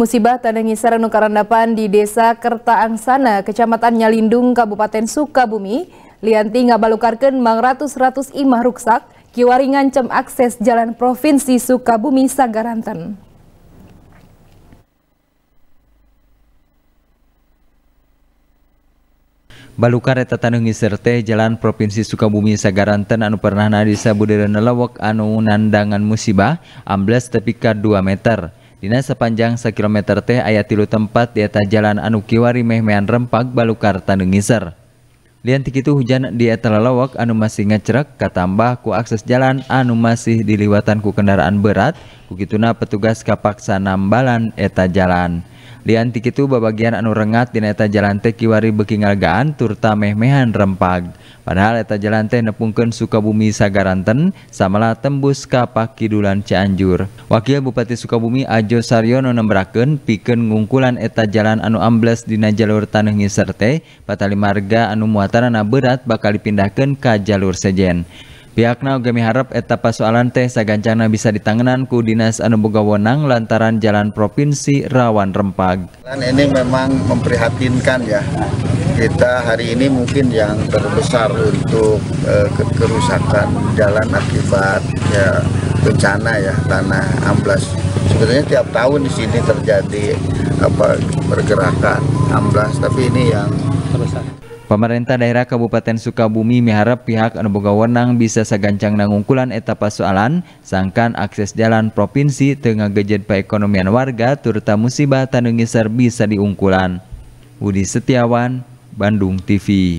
Musibah tanah ngisar anu karandapan di Desa Kerta Angsana, Kecamatan Nyalindung, Kabupaten Sukabumi, Lianti ngabalukarkan mang ratus-ratus imah ruksak, kiwaringan cem akses jalan Provinsi Sukabumi, Sagaranten. Balukar eta taneuh ngisir teh jalan Provinsi Sukabumi Sagaranten anu pernah nadisa budareuna lewek anu nandangan musibah ambles tepi ka 2 meter. Dina sepanjang kilometer teh ayat tilu tempat dieta jalan anu kiwari mehmean rempag balukar tandu Lian tikitu hujan dieta lelawak anu masih ngecerak katambah ku akses jalan anu masih diliwatan ku kendaraan berat kukituna petugas kapaksa nambalan eta jalan. Lian tikitu babagian anu rengat dina eta jalan tekiwari kiwari bekingalgaan turta mehmehan rempag. panhal eta jalante nepungken Sukabumi sagaranten samalah tembus kapak Kilan Cianjur Wakil bupati Sukabumi Ajosyono nembraken piken ngungkulan eta jalan anu ambdina jalur Tane ngi serte Baali Marga anu muatanana berat bakal dipindahkan ka jalur sejen pada Pihakna uga harap eta pasoalan teh sagancana bisa ditangenan ku Dinas Anu Boga lantaran jalan provinsi rawan rempag. Ini memang memprihatinkan ya. Kita hari ini mungkin yang terbesar untuk e, kerusakan jalan akibat ya bencana ya tanah amblas. Sebenarnya tiap tahun di sini terjadi apa pergerakan amblas tapi ini yang terbesar. Pemerintah daerah Kabupaten Sukabumi mengharap pihak anu boga wenang bisa sagancang nangungkulan eta soalan, sangkan akses jalan provinsi tengah gejet perekonomian warga turta musibah tanungisar bisa diungkulan. Budi Setiawan, Bandung TV